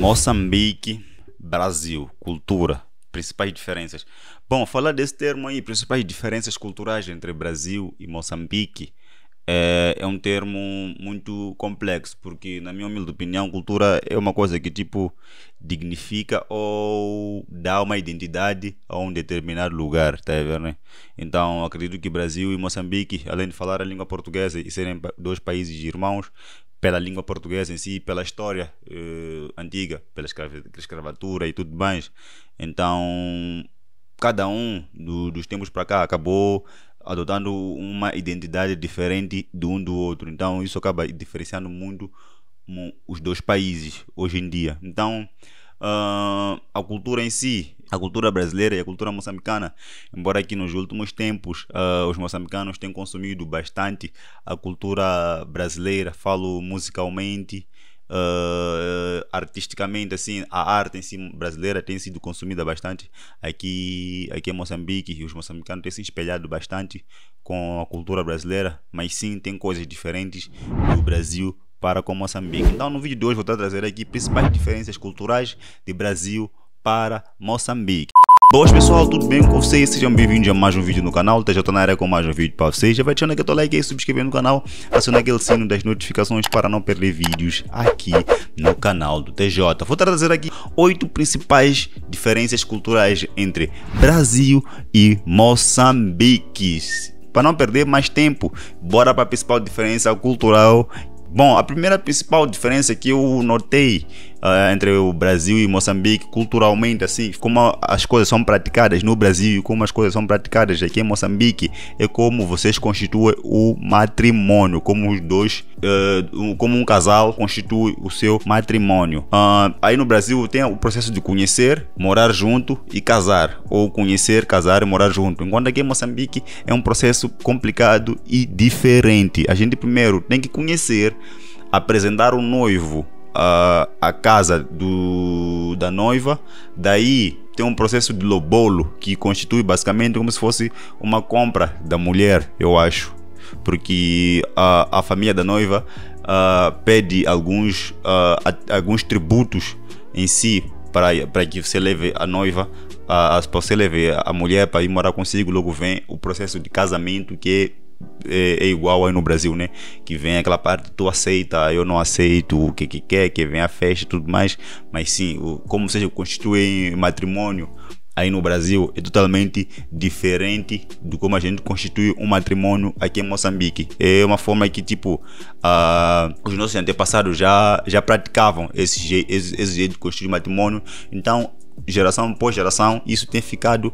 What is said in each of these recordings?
Moçambique, Brasil, cultura, principais diferenças. Bom, falar desse termo aí, principais diferenças culturais entre Brasil e Moçambique, é, é, um termo muito complexo, porque, na minha humilde opinião, cultura é uma coisa que, tipo, dignifica ou dá uma identidade a um determinado lugar, tá vendo? Né? Então, acredito que Brasil e Moçambique, além de falar a língua portuguesa e serem dois países irmãos, pela língua portuguesa em si, pela história uh, antiga, pela escravatura e tudo mais. Então, cada um do, dos tempos para cá acabou adotando uma identidade diferente de um do outro. Então, isso acaba diferenciando muito os dois países hoje em dia. Então, uh, a cultura em si a cultura brasileira e a cultura moçambicana, embora aqui nos últimos tempos uh, os moçambicanos tenham consumido bastante a cultura brasileira, falo musicalmente, uh, artisticamente, assim, a arte em si brasileira tem sido consumida bastante aqui, aqui em Moçambique e os moçambicanos têm se espelhado bastante com a cultura brasileira, mas sim tem coisas diferentes do Brasil para com Moçambique. Então no vídeo de hoje vou trazer aqui principais diferenças culturais de Brasil para Moçambique. Boas pessoal, tudo bem com vocês? Sejam bem-vindos a mais um vídeo no canal, tá, já estou na área com mais um vídeo para vocês Já vai deixando aquele like e inscrever no canal Aciona aquele sino das notificações para não perder vídeos aqui no canal do TJ Vou trazer aqui oito principais diferenças culturais entre Brasil e Moçambique Para não perder mais tempo, bora para a principal diferença cultural Bom, a primeira principal diferença que eu notei uh, entre o Brasil e Moçambique, culturalmente, assim, como as coisas são praticadas no Brasil e como as coisas são praticadas aqui em Moçambique, é como vocês constituem o matrimônio, como os dois, uh, como um casal constitui o seu matrimônio. Uh, aí no Brasil tem o processo de conhecer, morar junto e casar, ou conhecer, casar e morar junto, enquanto aqui em Moçambique é um processo complicado e diferente. A gente primeiro tem que conhecer, apresentar o noivo a, a casa do, da noiva, daí tem um processo de lobolo que constitui basicamente como se fosse uma compra da mulher, eu acho, porque a, a família da noiva uh, pede alguns, uh, alguns tributos em si para, para que você leve a noiva, uh, você leve a mulher para ir morar consigo, logo vem o processo de casamento que é é, é, igual aí no Brasil, né? Que vem aquela parte, tu aceita, eu não aceito, o que que quer, que vem a festa e tudo mais. Mas sim, como vocês constituem matrimônio aí no Brasil é totalmente diferente do como a gente constitui um matrimônio aqui em Moçambique. É uma forma que, tipo, uh, os nossos antepassados já, já praticavam esse, esse, esse jeito de construir matrimônio. Então, geração após geração, isso tem ficado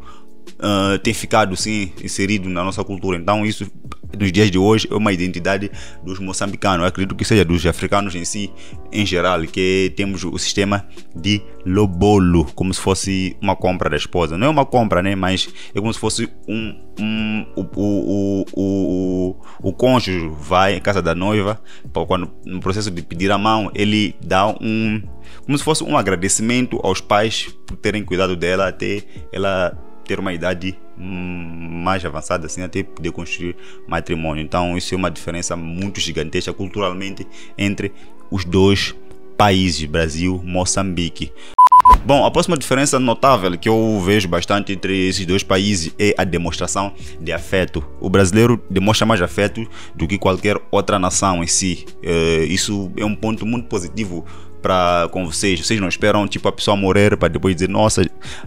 uh, ah, tem ficado sim inserido na nossa cultura. Então isso nos dias de hoje é uma identidade dos moçambicanos, Eu acredito que seja dos africanos em si, em geral, que temos o sistema de lobolo, como se fosse uma compra da esposa. Não é uma compra, né? Mas é como se fosse um. um o, o, o, o, cônjuge vai em casa da noiva, quando, no processo de pedir a mão, ele dá um. como se fosse um agradecimento aos pais por terem cuidado dela até ela ter uma idade hum, mais avançada, assim, até poder construir matrimônio. Então, isso é uma diferença muito gigantesca culturalmente entre os dois países, Brasil e Moçambique. Bom, a próxima diferença notável que eu vejo bastante entre esses dois países é a demonstração de afeto. O brasileiro demonstra mais afeto do que qualquer outra nação em si. É, isso é um ponto muito positivo para com vocês. Vocês não esperam tipo a pessoa morrer para depois dizer, nossa,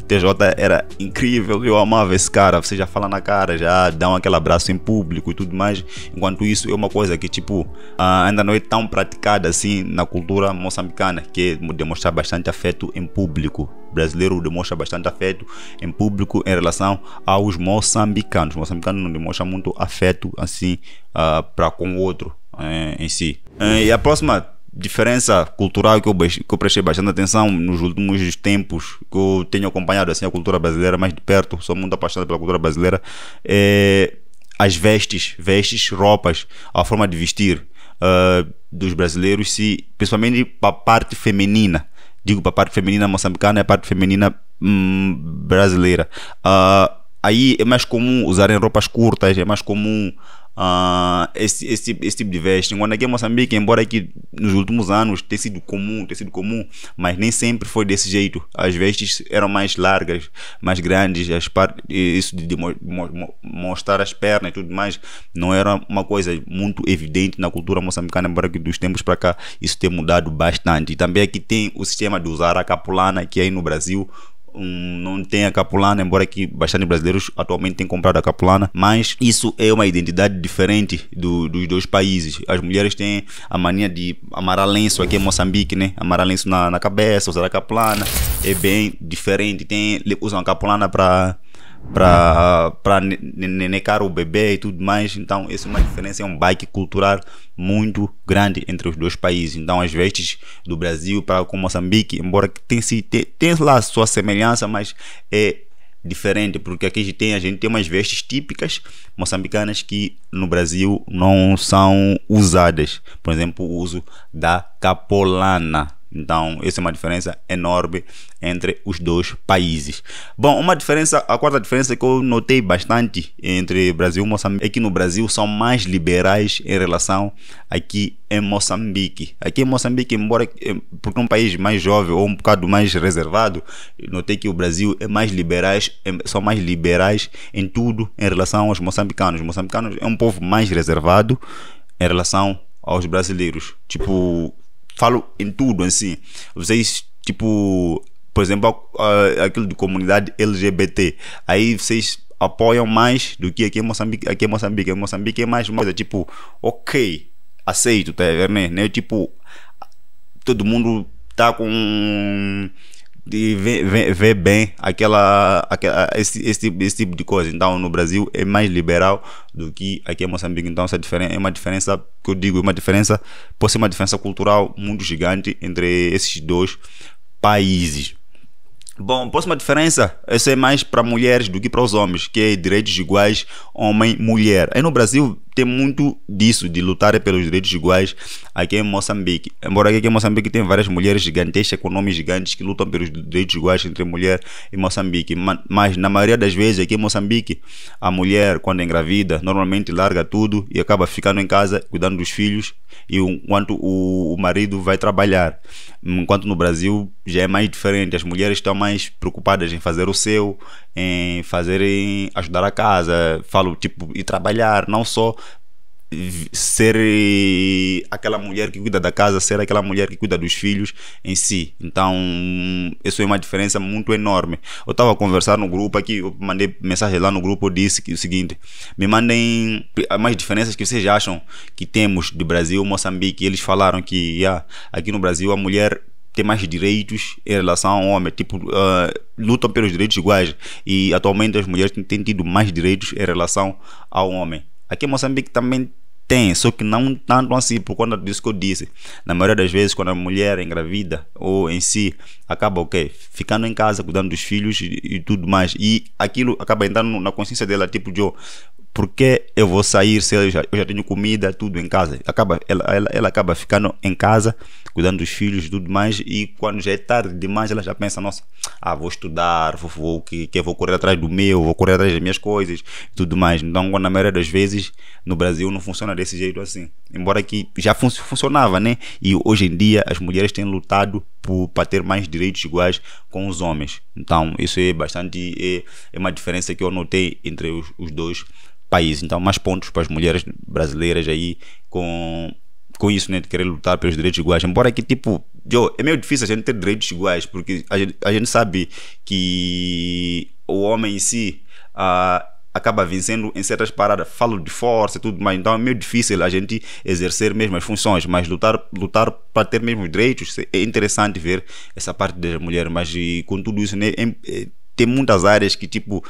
TJ era incrível, eu amava esse cara. Você já fala na cara, já dá aquele abraço em público e tudo mais. Enquanto isso é uma coisa que tipo ah, ainda não é tão praticada assim na cultura moçambicana, que é demonstrar bastante afeto em público. O brasileiro demonstra bastante afeto em público em relação aos moçambicanos. Os moçambicanos não demonstram muito afeto assim uh, ah, para com o outro uh, em si. Uh, e a próxima diferença cultural que eu, que eu prestei bastante atenção nos últimos tempos que eu tenho acompanhado assim a cultura brasileira mais de perto sou muito apaixonado pela cultura brasileira é as vestes vestes roupas a forma de vestir uh, dos brasileiros se principalmente para a parte feminina digo para a parte feminina moçambicana é a parte feminina hum, brasileira uh, aí é mais comum usarem roupas curtas é mais comum uh, esse, esse, esse tipo de veste. Quando aqui em Moçambique, embora aqui nos últimos anos tenha sido comum, tenha sido comum, mas nem sempre foi desse jeito. As vestes eram mais largas, mais grandes, as isso de mo... mostrar as pernas e tudo mais não era uma coisa muito evidente na cultura moçambicana, embora que dos tempos para cá isso tenha mudado bastante. E também aqui tem o sistema de usar a capulana, que aí no Brasil um, não tem a capulana, embora que bastante brasileiros atualmente tenham comprado a capulana, mas isso é uma identidade diferente do, dos dois países. As mulheres têm a mania de a lenço aqui em Moçambique, né? a lenço na, na cabeça, usar a capulana, é bem diferente. Tem, usam a capulana para para nenecar o bebê e tudo mais. Então, essa é uma diferença, é um bike cultural muito grande entre os dois países. Então, as vestes do Brasil para com Moçambique, embora tenha tenha lá a sua semelhança, mas é diferente, porque aqui a gente tem, a gente tem umas vestes típicas moçambicanas que no Brasil não são usadas. Por exemplo, o uso da capolana então, essa é uma diferença enorme entre os dois países. Bom, uma diferença, a quarta diferença que eu notei bastante entre Brasil e Moçambique é que no Brasil são mais liberais em relação aqui em Moçambique. Aqui em Moçambique, embora eh, porque é um país mais jovem ou um bocado mais reservado, notei que o Brasil é mais liberais, são mais liberais em tudo em relação aos moçambicanos. Os moçambicanos é um povo mais reservado em relação aos brasileiros. Tipo, falo em tudo assim. Vocês, tipo, por exemplo, aquilo de comunidade LGBT. Aí vocês apoiam mais do que aqui em Moçambique, aqui em Moçambique, em Moçambique é mais uma coisa, tipo, ok, aceito, tá vendo? Né? Tipo, todo mundo tá com de ver, ver, ver bem aquela, aquela esse, esse, tipo, esse tipo de coisa. Então, no Brasil é mais liberal do que aqui em Moçambique. Então, essa diferença é uma diferença que eu digo, é uma diferença, pode ser uma diferença cultural muito gigante entre esses dois países. Bom, próxima diferença, isso é mais para mulheres do que para os homens, que é direitos iguais homem-mulher. Aí no Brasil tem muito disso, de lutar pelos direitos iguais aqui em Moçambique. Embora aqui em Moçambique tem várias mulheres gigantescas, com nomes gigantes, que lutam pelos direitos iguais entre mulher e Moçambique. Mas na maioria das vezes aqui em Moçambique, a mulher, quando é engravida, normalmente larga tudo e acaba ficando em casa cuidando dos filhos, e enquanto o marido vai trabalhar. Enquanto no Brasil já é mais diferente, as mulheres estão mais preocupadas em fazer o seu, em fazer, em ajudar a casa, falo tipo, e trabalhar, não só ser eh, aquela mulher que cuida da casa, ser aquela mulher que cuida dos filhos em si. Então, isso é uma diferença muito enorme. Eu estava a conversar no grupo aqui, eu mandei mensagem lá no grupo, eu disse que, o seguinte: me mandem mais diferenças que vocês acham que temos de Brasil, Moçambique. Eles falaram que yeah, aqui no Brasil a mulher tem mais direitos em relação ao homem, tipo, uh, lutam pelos direitos iguais e atualmente as mulheres têm tido mais direitos em relação ao homem. Aqui em Moçambique também tem, só que não tanto assim, por conta disso que eu disse. Na maioria das vezes, quando a mulher é engravida ou em si, acaba o okay, quê? Ficando em casa, cuidando dos filhos e, e, tudo mais. E aquilo acaba entrando na consciência dela, tipo de, oh, porque eu vou sair se eu já, eu já tenho comida, tudo em casa? Acaba, ela, ela, ela, acaba ficando em casa, cuidando dos filhos e tudo mais, e quando já é tarde demais, ela já pensa: nossa, ah, vou estudar, vou, vou, que, que vou correr atrás do meu, vou correr atrás das minhas coisas tudo mais. Então, na maioria das vezes, no Brasil não funciona desse jeito assim. Embora que já fun funcionava, né? E hoje em dia as mulheres têm lutado para ter mais direitos iguais com os homens. Então, isso é bastante. É, é uma diferença que eu notei entre os, os dois países. Então, mais pontos para as mulheres brasileiras aí com com isso, né? De querer lutar pelos direitos iguais. Embora que, tipo, Joe, é meio difícil a gente ter direitos iguais, porque a gente, a gente sabe que o homem em si. Uh, acaba vencendo em certas paradas. Falo de força e tudo mais, então é meio difícil a gente exercer mesmo as funções, mas lutar, lutar para ter mesmos direitos é interessante ver essa parte da mulher, mas e, com tudo isso, né, é, é tem muitas áreas que tipo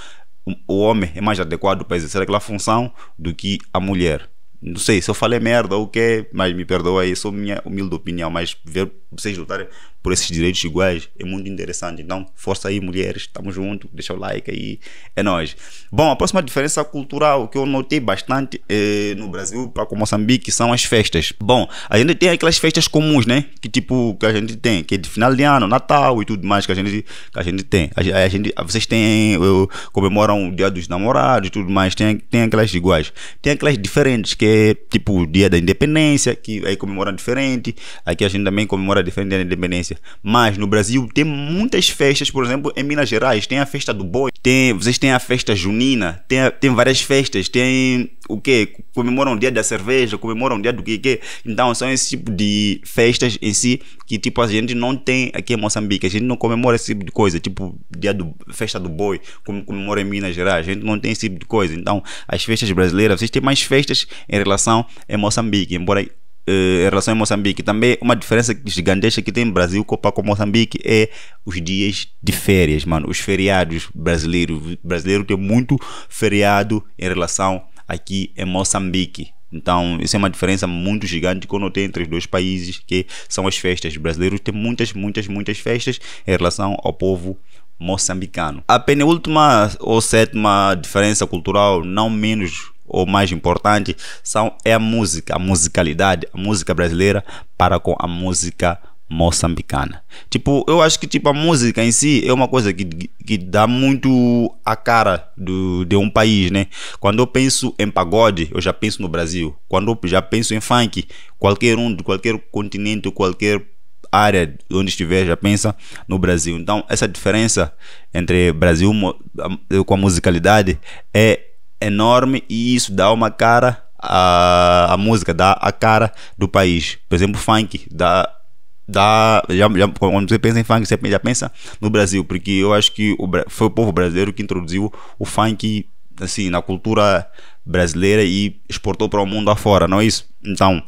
o homem é mais adequado para exercer aquela função do que a mulher. Não sei se eu falei merda ou o que, mas me perdoa aí, sou minha humilde opinião, mas ver vocês lutarem por esses direitos iguais é muito interessante. Então, força aí, mulheres, estamos juntos, deixa o like aí, é nós. Bom, a próxima diferença cultural que eu notei bastante é, no Brasil para com Moçambique são as festas. Bom, a gente tem aquelas festas comuns, né? Que tipo, que a gente tem, que é de final de ano, Natal e tudo mais que a gente, que a gente tem. A, a gente, vocês têm, eu, comemoram o Dia dos Namorados e tudo mais, tem, tem aquelas iguais. Tem aquelas diferentes, que é tipo o Dia da Independência, que aí comemora diferente, aqui a gente também comemora diferente da Independência. Mas no Brasil tem muitas festas, por exemplo, em Minas Gerais tem a festa do boi, tem, vocês têm a festa junina, tem, tem várias festas, tem o que? Comemoram o dia da cerveja, comemoram o dia do que que. Então são esse tipo de festas em si que tipo a gente não tem aqui em Moçambique, a gente não comemora esse tipo de coisa, tipo dia do festa do boi, como comemora em Minas Gerais, a gente não tem esse tipo de coisa. Então as festas brasileiras, vocês têm mais festas em relação a Moçambique, embora eh, em relação a Moçambique. Também uma diferença gigantesca que tem Brasil Copa com Moçambique é os dias de férias, mano. Os feriados brasileiros. O brasileiro tem muito feriado em relação aqui em Moçambique. Então, isso é uma diferença muito gigante que eu notei entre os dois países, que são as festas. Os brasileiros têm muitas, muitas, muitas festas em relação ao povo moçambicano. A penúltima ou sétima diferença cultural, não menos ou mais importante, são, é a música, a musicalidade, a música brasileira para com a música moçambicana. Tipo, eu acho que tipo a música em si é uma coisa que, que dá muito a cara do, de um país, né? Quando eu penso em pagode, eu já penso no Brasil. Quando eu já penso em funk, qualquer um de qualquer continente, qualquer área onde estiver já pensa no Brasil. Então, essa diferença entre Brasil com a musicalidade é enorme e isso dá uma cara à, à música, dá a cara do país. Por exemplo, funk, dá dá já, já, quando você pensa em funk você já pensa no Brasil porque eu acho que o, foi o povo brasileiro que introduziu o funk assim na cultura brasileira e exportou para o mundo afora não é isso então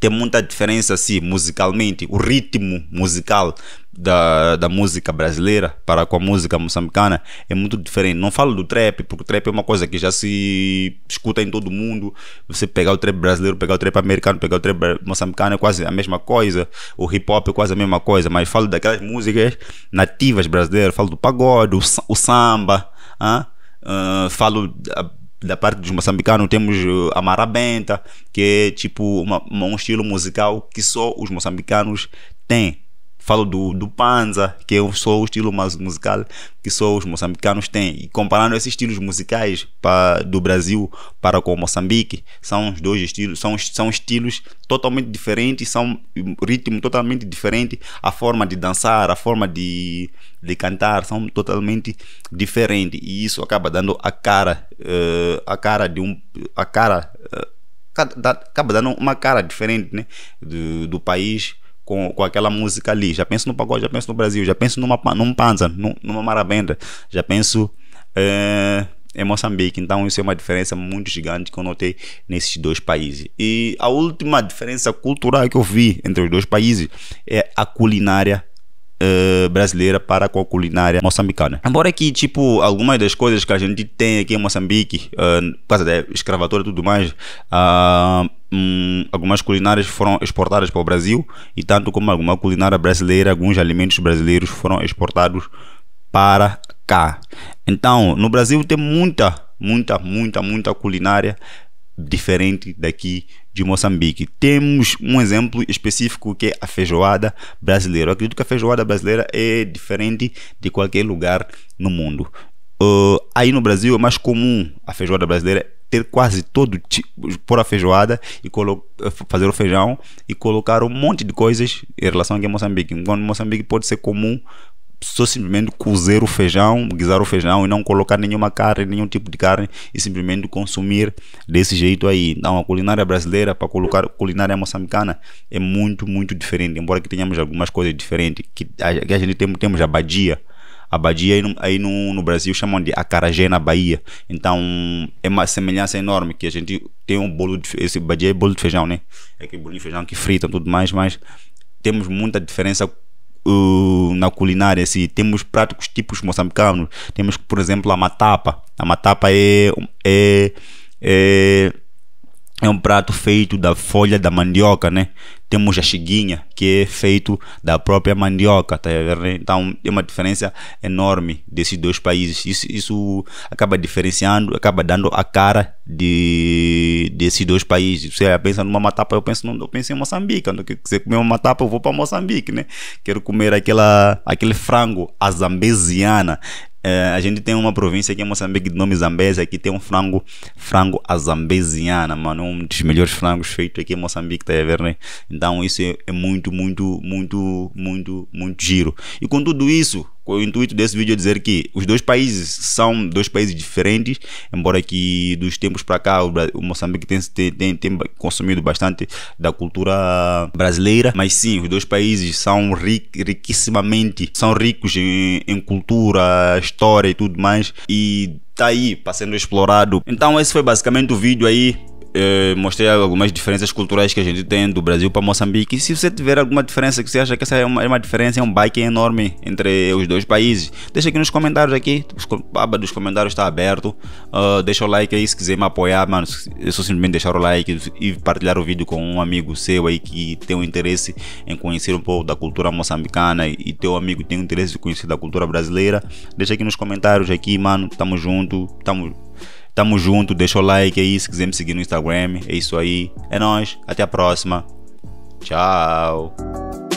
tem muita diferença assim, musicalmente, o ritmo musical da, da música brasileira para com a música moçambicana é muito diferente. Não falo do trap, porque o trap é uma coisa que já se escuta em todo mundo. Você pegar o trap brasileiro, pegar o trap americano, pegar o trap moçambicano é quase a mesma coisa. O hip hop é quase a mesma coisa. Mas falo daquelas músicas nativas brasileiras, falo do pagode, o, o samba, ah? Uh, falo. Uh, da parte dos moçambicanos temos eh, a marabenta, que é tipo uma, um estilo musical que só os moçambicanos têm. Falo do, do panza, que é só o estilo mais musical que só os moçambicanos têm. E comparando esses estilos musicais pra, do Brasil para com Moçambique, são os dois estilos, são, são estilos totalmente diferentes, são ritmo totalmente diferente, a forma de dançar, a forma de, de cantar são totalmente diferentes. E isso acaba dando a cara, uh, a cara de um, a cara uh, acaba dando uma cara diferente né? do, do país com, com aquela música ali. Já penso no pagode, já penso no Brasil, já penso numa, num panza, num, numa marabenda, já penso é, em Moçambique. Então, isso é uma diferença muito gigante que eu notei nesses dois países. E a última diferença cultural que eu vi entre os dois países é a culinária uh, brasileira para com a culinária moçambicana. Embora que, tipo, algumas das coisas que a gente tem aqui em Moçambique, uh, por causa da escravatura e tudo mais, uh, algumas culinárias foram exportadas para o Brasil e tanto como alguma culinária brasileira, alguns alimentos brasileiros foram exportados para cá. Então, no Brasil tem muita, muita, muita, muita culinária diferente daqui de Moçambique. Temos um exemplo específico que é a feijoada brasileira. Eu acredito que a feijoada brasileira é diferente de qualquer lugar no mundo. Uh, aí no Brasil é mais comum a feijoada brasileira ter quase todo tipo, por a feijoada e eh, fazer o feijão e colocar um monte de coisas em relação a Moçambique. Enquanto Moçambique pode ser comum só simplesmente cozer o feijão, guisar o feijão e não colocar nenhuma carne, nenhum tipo de carne e simplesmente consumir desse jeito aí. Então a culinária brasileira para colocar culinária moçambicana é muito, muito diferente, embora que tenhamos algumas coisas diferentes, que a, que a gente tem, temos a badia, a Badia aí, no, aí no, no, Brasil chamam de acarajé na Bahia. Então é uma semelhança enorme que a gente tem um bolo de esse Badia é bolo de feijão, né? É aquele bolo de feijão que frita tudo mais, mas temos muita diferença na culinária, assim, temos pratos tipos moçambicanos. Temos, por exemplo, a matapa. A matapa é, é, é, é um prato feito da folha da mandioca, né? Temos a chiguinha, que é feito da própria mandioca, tá Então é uma diferença enorme desses dois países. Isso, isso acaba diferenciando, acaba dando a cara de, desses dois países. Você pensa numa matapa, eu penso, eu penso em Moçambique. Quando você comer uma matapa, eu vou para Moçambique, né? Quero comer aquela, aquele frango azambesiana. É, a gente tem uma província aqui em é Moçambique de nome Zambésia, que tem um frango, frango azambesiana, mano, um dos melhores frangos feito aqui em Moçambique, tá a ver, né? Então isso é, é muito, muito, muito, muito, muito giro. E com tudo isso, o intuito desse vídeo é dizer que os dois países são dois países diferentes, embora que dos tempos para cá o Moçambique tem, tem, tem, consumido bastante da cultura brasileira, mas sim, os dois países são riquíssimamente são ricos em, em cultura, história e tudo mais, e tá aí, passando explorado. Então esse foi basicamente o vídeo aí, eh, mostrei algumas diferenças culturais que a gente tem do Brasil para Moçambique. E se você tiver alguma diferença que você acha que essa é uma, é uma diferença, é um bike enorme entre os dois países, deixa aqui nos comentários aqui. A aba dos comentários está aberto. Uh, deixa o like aí se quiser me apoiar, mano. É só simplesmente deixar o like e partilhar o vídeo com um amigo seu aí que tem um interesse em conhecer um pouco da cultura moçambicana e teu amigo tem um interesse em conhecer da cultura brasileira. Deixa aqui nos comentários aqui, mano. Tamo junto. Tamo Tamo junto, deixa o like aí se quiser me seguir no Instagram. É isso aí. É nós. Até a próxima. Tchau.